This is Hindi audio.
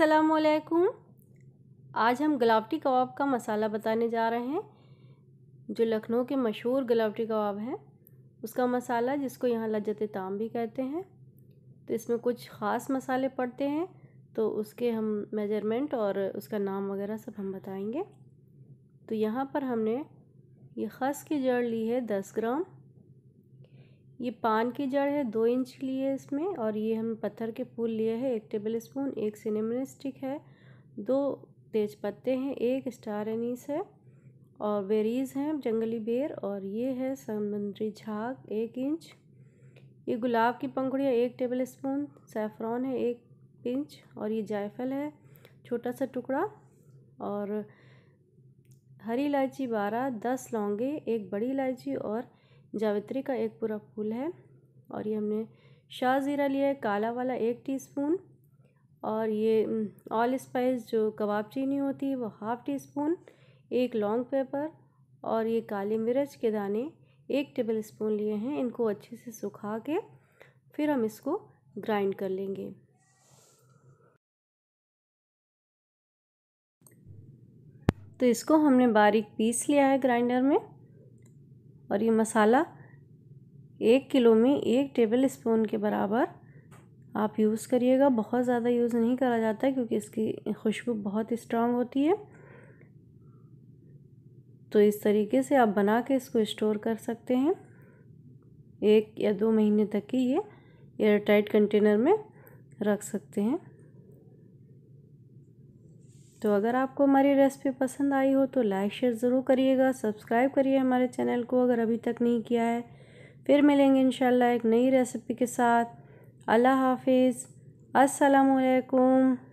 असलकुम आज हम गलावटी कबाब का मसाला बताने जा रहे हैं जो लखनऊ के मशहूर गलावटी कबाब हैं उसका मसाला जिसको यहाँ लज्जत ताम भी कहते हैं तो इसमें कुछ ख़ास मसाले पड़ते हैं तो उसके हम मेजरमेंट और उसका नाम वगैरह सब हम बताएंगे तो यहाँ पर हमने ये खस की जड़ ली है दस ग्राम ये पान की जड़ है दो इंच लिए इसमें और ये हम पत्थर के फूल लिए हैं एक टेबल स्पून एक सिनेमन स्टिक है दो तेज पत्ते हैं एक स्टार एनीस है और बेरीज हैं जंगली बेर और ये है समुद्री झाग एक इंच ये गुलाब की पंखुड़ियाँ एक टेबल स्पून सेफ्रॉन है एक पिंच और ये जायफल है छोटा सा टुकड़ा और हरी इलायची बारह दस लौंगे एक बड़ी इलायची और जावित्री का एक पूरा फूल है और ये हमने शाह ज़ीरा लिया है काला वाला एक टीस्पून और ये ऑल स्पाइस जो कबाब चीनी होती है वो हाफ़ टी स्पून एक लॉन्ग पेपर और ये काली मिर्च के दाने एक टेबल स्पून लिए हैं इनको अच्छे से सुखा के फिर हम इसको ग्राइंड कर लेंगे तो इसको हमने बारीक पीस लिया है ग्राइंडर में और ये मसाला एक किलो में एक टेबल स्पून के बराबर आप यूज़ करिएगा बहुत ज़्यादा यूज़ नहीं करा जाता है क्योंकि इसकी खुशबू बहुत स्ट्रांग होती है तो इस तरीके से आप बना के इसको स्टोर कर सकते हैं एक या दो महीने तक की ये एयरटाइट कंटेनर में रख सकते हैं तो अगर आपको हमारी रेसिपी पसंद आई हो तो लाइक शेयर ज़रूर करिएगा सब्सक्राइब करिए हमारे चैनल को अगर अभी तक नहीं किया है फिर मिलेंगे इन एक नई रेसिपी के साथ अल्लाह हाफिज़ असलकुम